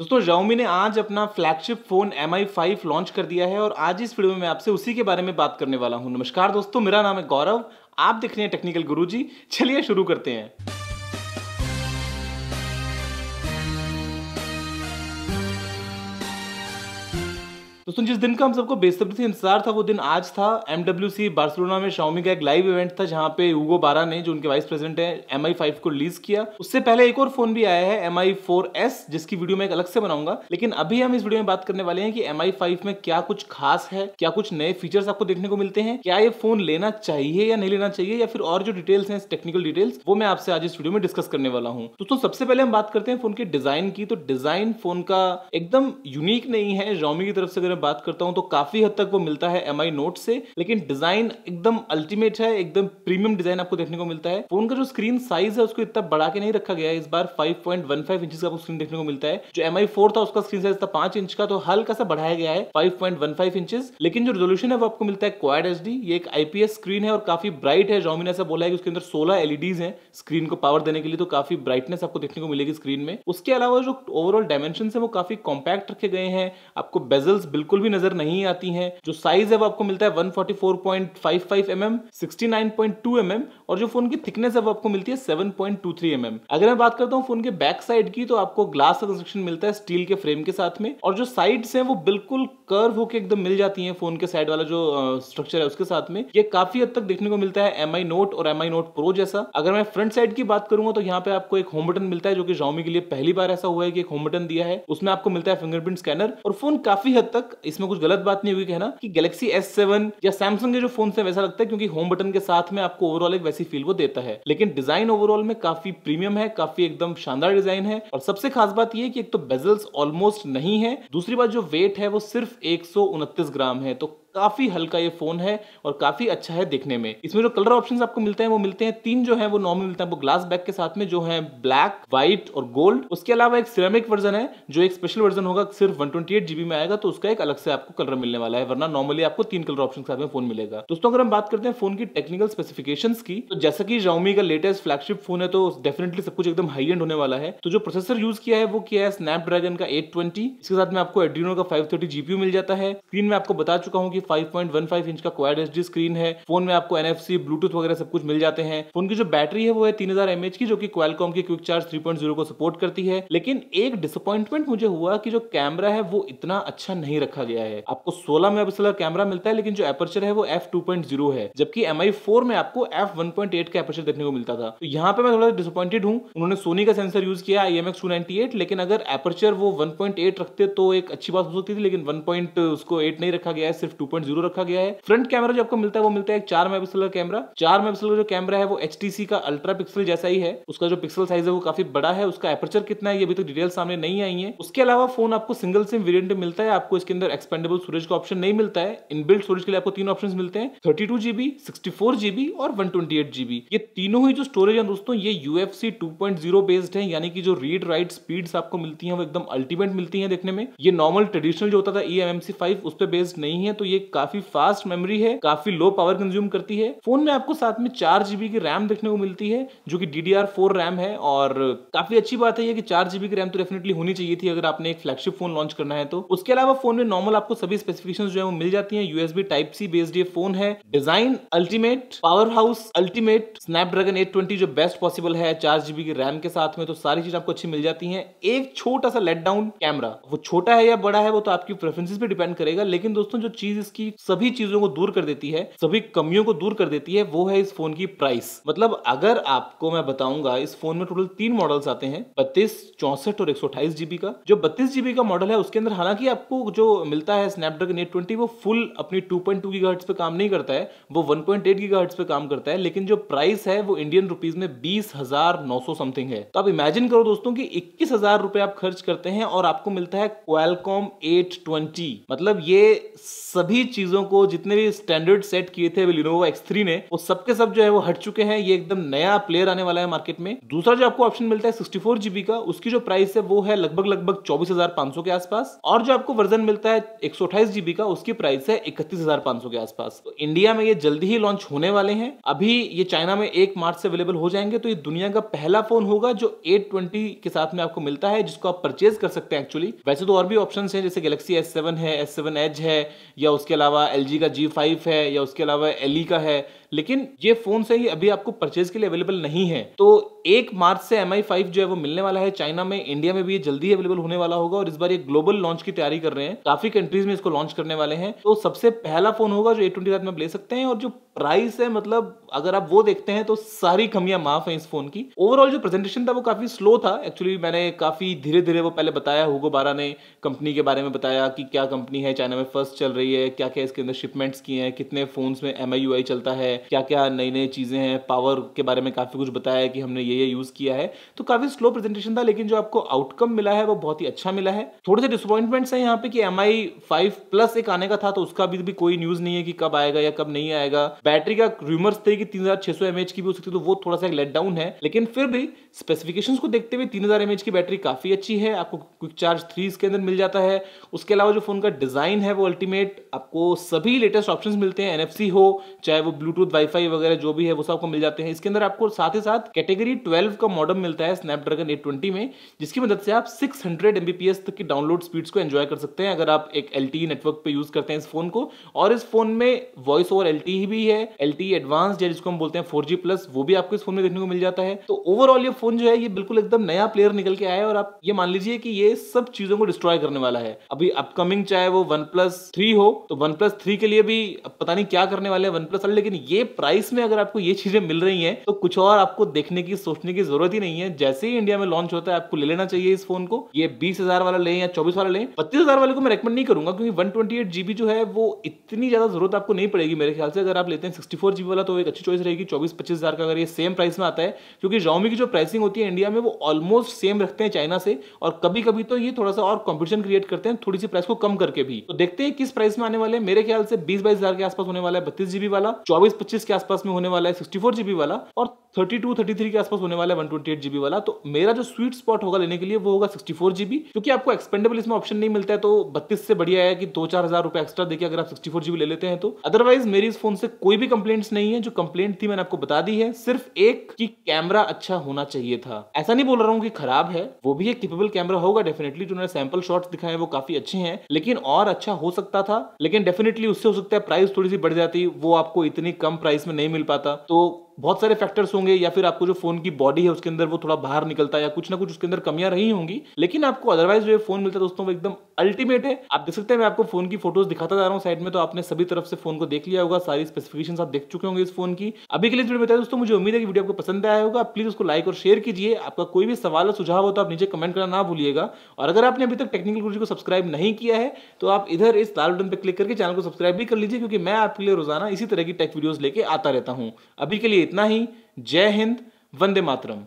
दोस्तों Xiaomi ने आज अपना फ्लैगशिप फोन Mi5 लॉन्च कर दिया है और आज इस वीडियो में मैं आपसे उसी के बारे में बात करने वाला हूं नमस्कार दोस्तों मेरा नाम है गौरव आप देख रहे हैं टेक्निकल गुरुजी चलिए शुरू करते हैं दोस्तों जिस दिन का हम सबको बेसब्री से इंतजार था वो दिन आज था एम डब्ल्यू सी बार्सिलोना में शाओमी का एक लाइव इवेंट था जहां पे यूगो बारा ने जो उनके vice president M M five फाइव को रिलीज किया उससे पहले एक और फोन भी आया है एम आई फोर एस जिसकी वीडियो मैं एक अलग से बनाऊंगा लेकिन अभी हम इस वीडियो में बात करने वाले हैं कि एम आई फाइव में क्या कुछ खास है क्या कुछ नए फीचर्स आपको देखने को मिलते हैं क्या ये फोन लेना चाहिए या नहीं लेना चाहिए या फिर और जो डिटेल्स हैं टेक्निकल डिटेल्स वो मैं आपसे आज इस वीडियो में डिस्कस करने वाला हूँ दोस्तों सबसे पहले हम बात करते हैं फोन के डिजाइन की तो डिजाइन फोन का एकदम यूनिक नहीं है रोमी की तरफ से अगर बात करता हूँ तो काफी हद तक वो मिलता है एम आई नोट से लेकिन डिजाइन एकदम अल्टीमेट है एकदम प्रीमियम डिजाइन आपको देखने को मिलता है फोन का जो स्क्रीन साइज है उसको इतना बढ़ा के नहीं रखा गया है इस बार five point one five inch का स्क्रीन देखने को मिलता है जो एम आई फोर था उसका स्क्रीन साइज था पांच इंच का तो हल्का सा बढ़ाया गया है five point one five inches लेकिन जो रेजोल्यूशन है वो आपको मिलता है क्वाड एच डी ये एक आईपीएस स्क्रीन है और काफी ब्राइट है जॉमी ऐसा बोला है कि उसके अंदर सोलह एलईडीज है स्क्रीन को पावर देने के लिए तो काफी ब्राइटनेस आपको देखने को मिलेगी स्क्रीन में उसके अलावा जो ओवरऑल डायमेंशन है वो काफी कॉम्पैक्ट रखे गए हैं आपको बेजल्स बिल्कुल बिल्कुल भी नजर नहीं आती हैं जो साइज है वो आपको मिलता है 144.55 mm 69.2 mm और जो फोन की थिकनेस है वो आपको मिलती है 7.23 mm अगर मैं बात करता हूँ फोन के बैक साइड की तो आपको ग्लास का कंस्ट्रक्शन मिलता है स्टील के फ्रेम के साथ में और जो साइड है वो बिल्कुल कर्व होकर एकदम मिल जाती है फोन के साइड वाला जो स्ट्रक्चर है उसके साथ में ये काफी हद तक देखने को मिलता है एम आई नोट और एम आई नोट प्रो जैसा अगर मैं फ्रंट साइड की बात करूंगा तो यहाँ पे आपको एक होम बटन मिलता है जो कि जॉमी के लिए पहली बार ऐसा हुआ है कि एक होम बटन दिया है उसमें आपको मिलता है फिंगरप्रिंट स्कैनर और फोन काफी हद तक इसमें कुछ गलत बात नहीं हुई कहना कि गैलेक्सी एस सेवन या सैमसंग के जो फोन है वैसा लगता है क्योंकि होम बटन के साथ में आपको ओवरऑल एक वैसी फील वो देता है लेकिन डिजाइन ओवरऑल में काफी प्रीमियम है काफी एकदम शानदार डिजाइन है और सबसे खास बात यह कि एक तो बेजल्स ऑलमोस्ट नहीं है दूसरी बात जो वेट है वो सिर्फ एक ग्राम है तो काफी हल्का ये फोन है और काफी अच्छा है दिखने में इसमें जो कलर ऑप्शंस आपको मिलते हैं वो मिलते हैं तीन जो है वो नॉर्मल मिलते हैं वो ग्लास बैक के साथ में जो है ब्लैक व्हाइट और गोल्ड उसके अलावा एक सिरेमिक वर्जन है जो एक स्पेशल वर्जन होगा सिर्फ वन जीबी में आएगा तो उसका एक अलग से आपको कलर मिलने वाला है वरना नॉर्मली आपको तीन कलर ऑप्शन के साथ में फोन मिलेगा दोस्तों अगर हम बात करते हैं फोन की टेक्निकल स्पेसिफिकेशन की तो जैसा कि जाओमी का लेटेस्ट फ्लैगशिप फोन है तो डेफिनेटली सब कुछ एकदम हाई एंड होने वाला है तो जो प्रोसेसर यूज किया है वो किया है स्नैप का एट इसके साथ में आपको एड्रीनो का फाइव जीपीयू मिल जाता है स्क्रीन में आपको बता चुका हूँ की 5.15 इंच का क्वाड एच स्क्रीन है फोन में आपको एनएफसी ब्लूटूथ वगैरह सब कुछ मिल जाते हैं फोन की जो बैटरी है वो है तीन हजार एमएच की जो की क्वालकॉम की क्विक चार्ज थ्री को सपोर्ट करती है लेकिन एक डिसअपॉइंटमेंट मुझे हुआ कि जो कैमरा है वो इतना अच्छा नहीं रखा गया है आपको सोलह मेगा कैमरा मिलता है लेकिन जो एपर्चर है वो एफ है जबकि एम आई में आपको एफ का एपर्चर देखने को मिलता था तो यहाँ पे मैं थोड़ा डिसअपॉइंटेड हूँ उन्होंने सोनी का सेंसर यूज किया आई एम लेकिन अगर एपर्चर वो 1.8 रखते तो एक अच्छी बात हो सकती थी लेकिन 1. उसको 8 नहीं रखा गया है सिर्फ 2 2.0 रखा गया है फ्रंट कैमरा जो आपको मिलता है वो मिलता है चार मेगापिक्सल कैमरा चार मेगापिक्सल जो कैमरा है वो एच का अल्ट्रा पिक्सल जैसा ही है उसका जो पिक्सल साइज है वो काफी बड़ा है उसका एपर्चर कितना है ये अभी तक डिटेल सामने नहीं आई है उसके अलावा फोन आपको सिंगल सिम वेरियंट मिलता है आपको इसके अंदर एक्सपेंडेबल स्टोरेज का ऑप्शन नहीं मिलता है इनबिल्ट स्टोरेज के लिए आपको तीन ऑप्शन मिलते हैं thirty two GB sixty four GB और वन ट्वेंटी एट जीबी ये तीनों ही जो स्टोरेज है दोस्तों ये C two point zero based है यानी कि जो रीड राइट स्पीड्स आपको मिलती हैं वो एकदम अल्टीमेट मिलती हैं देखने में ये नॉर्मल ट्रेडिशनल जो होता था e M M C five उस पर बेस्ड नहीं है तो ये ये काफी फास्ट मेमोरी है काफी लो पावर कंज्यूम करती है फोन में आपको साथ में चार जीबी की रैम देखने को मिलती है जो कि डीडीआर फोर रैम है और काफी अच्छी बात है ये कि चार जीबी की रैम तो डेफिनेटली होनी चाहिए थी अगर आपने एक फ्लैगशिप फोन लॉन्च करना है तो उसके अलावा फोन में नॉर्मल आपको सभी स्पेसिफिकेशन जो है वो मिल जाती है यूएसबी टाइप सी बेस्ड ये फोन है design ultimate power house ultimate snapdragon जो बेस्ट पॉसिबल है चार जीबी की रैम के साथ में तो सारी चीज आपको अच्छी मिल जाती है एक छोटा सा लेट डाउन कैमरा वो छोटा है या बड़ा है वो तो आपकी प्रेफरेंसेस पे डिपेंड करेगा लेकिन दोस्तों जो चीज डिफॉल्टनेस की सभी चीजों को दूर कर देती है सभी कमियों को दूर कर देती है वो है इस फोन की प्राइस मतलब अगर आपको मैं बताऊंगा इस फोन में टोटल तीन मॉडल्स आते हैं बत्तीस चौसठ और एक जीबी का जो बत्तीस जीबी का मॉडल है उसके अंदर हालांकि आपको जो मिलता है स्नैपड्रैगन एट ट्वेंटी वो फुल अपनी टू पॉइंट टू पे काम नहीं करता है वो वन पॉइंट एट पे काम करता है लेकिन जो प्राइस है वो इंडियन रुपीज में बीस हजार नौ सौ समथिंग है तो आप इमेजिन करो दोस्तों कि इक्कीस हजार रुपए आप खर्च करते हैं और आपको मिलता है क्वालकॉम एट ट्वेंटी मतलब ये सभी सभी चीजों को जितने भी स्टैंडर्ड सेट किए थे लिनोवो X3 ने वो सबके सब जो है वो हट चुके हैं ये एकदम नया प्लेयर आने वाला है मार्केट में दूसरा जो आपको ऑप्शन मिलता है सिक्सटी फोर जीबी का उसकी जो प्राइस है वो है लगभग लगभग चौबीस हजार पांच सौ के आसपास और जो आपको वर्जन मिलता है एक सौ अठाईस जीबी का उसकी प्राइस है इकतीस हजार पांच सौ के आसपास तो इंडिया में ये जल्दी ही लॉन्च होने वाले हैं अभी ये चाइना में एक मार्च से अवेलेबल हो जाएंगे तो ये दुनिया का पहला फोन होगा जो एट ट्वेंटी के साथ में आपको मिलता है जिसको आप परचेज कर सकते हैं एक्चुअली वैसे तो और भी ऑप्शन है जैसे गैलेक्सी एस सेवन है एस सेवन एज है या उसके उसके अलावा एल का जी फाइव है या उसके अलावा एल e का है लेकिन ये फोन सही अभी आपको परचेज के लिए अवेलेबल नहीं है तो एक मार्च से एम आई फाइव जो है वो मिलने वाला है चाइना में इंडिया में भी ये जल्दी अवेलेबल होने वाला होगा और इस बार ये ग्लोबल लॉन्च की तैयारी कर रहे हैं काफी कंट्रीज में इसको लॉन्च करने वाले हैं तो सबसे पहला फोन होगा जो ए ट्वेंटी में आप ले सकते हैं और जो प्राइस है मतलब अगर आप वो देखते हैं तो सारी कमियां माफ है इस फोन की ओवरऑल जो प्रेजेंटेशन था वो काफी स्लो था एक्चुअली मैंने काफी धीरे धीरे वो पहले बताया हुगो बारा ने कंपनी के बारे में बताया कि क्या कंपनी है चाइना में फर्स्ट चल रही है क्या क्या इसके अंदर शिपमेंट्स किए हैं कितने फोन में एम चलता है क्या क्या नई नई चीजें हैं पावर के बारे में काफी कुछ बताया कि हमने ये ये यूज किया है तो काफी स्लो प्रेजेंटेशन था लेकिन जो आपको आउटकम मिला है वो बहुत ही अच्छा मिला है थोड़े से डिसअपॉइंटमेंट्स है यहाँ पे कि एम आई प्लस एक आने का था तो उसका भी कोई न्यूज नहीं है कि कब आएगा या कब नहीं आएगा बैटरी का रूमर्स थे कि तीन हजार छह सौ एमएच की भी हो सकती है तो वो थोड़ा सा लेट डाउन है लेकिन फिर भी स्पेसिफिकेशन को देखते हुए तीन हजार एमएच की बैटरी काफी अच्छी है आपको क्विक चार्ज थ्री इसके अंदर मिल जाता है उसके अलावा जो फोन का डिजाइन है वो अल्टीमेट आपको सभी लेटेस्ट ऑप्शन मिलते हैं एन हो चाहे वो ब्लूटूथ वाईफाई वगैरह जो भी है वो सबको मिल जाते हैं इसके अंदर आपको साथ ही साथ कैटेगरी ट्वेल्व का मॉडल मिलता है स्नैपड्रैगन एट में जिसकी मदद से आप सिक्स हंड्रेड तक की डाउनलोड स्पीड्स को एंजॉय कर सकते हैं अगर आप एक एल नेटवर्क पर यूज करते हैं इस फोन को और इस फोन में वॉइस ओवर एल ही भी है E है एल टी एडवांस या जिसको हम बोलते हैं फोर जी प्लस वो भी आपको इस फोन में देखने को मिल जाता है तो ओवरऑल ये फोन जो है ये बिल्कुल एकदम नया प्लेयर निकल के आया है और आप ये मान लीजिए कि ये सब चीजों को डिस्ट्रॉय करने वाला है अभी अपकमिंग चाहे वो वन प्लस थ्री हो तो वन प्लस थ्री के लिए भी पता नहीं क्या करने वाले हैं वन प्लस लेकिन ये प्राइस में अगर आपको ये चीजें मिल रही हैं तो कुछ और आपको देखने की सोचने की जरूरत ही नहीं है जैसे ही इंडिया में लॉन्च होता है आपको ले लेना चाहिए इस फोन को ये बीस हजार वाला लें या चौबीस वाला लें बत्तीस हजार वाले को मैं रेकमेंड नहीं करूंगा क्योंकि वन ट्वेंटी एट जीबी जो है वो इतनी ज्यादा जरूरत आपको नहीं पड़ेगी मेरे ख्याल से अगर आप लेते हैं सिक्सटी फोर जीबी वाला तो एक अच्छी चॉइस रहेगी चौबीस पच्चीस हज़ार का अगर ये सेम प्राइस में आता है क्योंकि जाओमी की जो प्राइसिंग होती है इंडिया में वो ऑलमोस्ट सेम रखते हैं चाइना से और कभी कभी तो ये थोड़ा सा और कॉम्पिटिशन क्रिएट करते हैं थोड़ी सी प्राइस को कम करके भी तो देखते हैं किस प्राइस में आने वाले मेरे ख्याल से बीस बाईस के आसपास होने वाला है बत्तीस जीबी वाला चौबीस पच्चीस के आसपास में होने वाला है सिक्सटी फोर जीबी वाला और थर्टी टू थर्टी थ्री के आसपास होने वाला है वन ट्वेंटी एट जीबी वाला तो मेरा जो स्वीट स्पॉट होगा लेने के लिए वो होगा सिक्सटी फोर जीबी क्योंकि आपको एक्सपेंडेबल इसमें ऑप्शन नहीं मिलता है तो बत्तीस से बढ़िया है कि दो चार हजार रुपए एक्स्ट्रा देखिए अगर आप सिक्सटी फोर जीबी ले लेते हैं तो अदरवाइज मेरी इस फोन से कोई कोई भी कंप्लेंट्स नहीं है जो कंप्लेंट थी मैंने आपको बता दी है सिर्फ एक कि कैमरा अच्छा होना चाहिए था ऐसा नहीं बोल रहा हूँ कि खराब है वो भी एक कैपेबल कैमरा होगा डेफिनेटली जो उन्होंने सैंपल शॉट दिखाए वो काफी अच्छे हैं लेकिन और अच्छा हो सकता था लेकिन डेफिनेटली उससे हो सकता है प्राइस थोड़ी सी बढ़ जाती वो आपको इतनी कम प्राइस में नहीं मिल पाता तो बहुत सारे फैक्टर्स होंगे या फिर आपको जो फोन की बॉडी है उसके अंदर वो थोड़ा बाहर निकलता है या कुछ ना कुछ उसके अंदर कमियां रही होंगी लेकिन आपको अदरवाइज जो फोन मिलता है दोस्तों वो एकदम अल्टीमेट है आप देख सकते हैं मैं आपको फोन की फोटोज दिखाता जा रहा हूँ साइड में तो आपने सभी तरफ से फोन को देख लिया होगा सारी स्पेसिफिकेशन आप देख चुके होंगे इस फोन की अभी के लिए वीडियो बताया दोस्तों मुझे उम्मीद है कि वीडियो आपको पसंद आया होगा प्लीज उसको लाइक और शेयर कीजिए आपका कोई भी सवाल और सुझाव हो तो आप नीचे कमेंट करना ना भूलिएगा और अगर आपने अभी तक टेक्निकल गुरु को सब्सक्राइब नहीं किया है तो आप इधर इस लाल बटन पर क्लिक करके चैनल को सब्सक्राइब भी कर लीजिए क्योंकि मैं आपके लिए रोजाना इसी तरह की टेक वीडियोज लेके आता रहता हूँ अभी के लिए इतना ही जय हिंद वंदे मातरम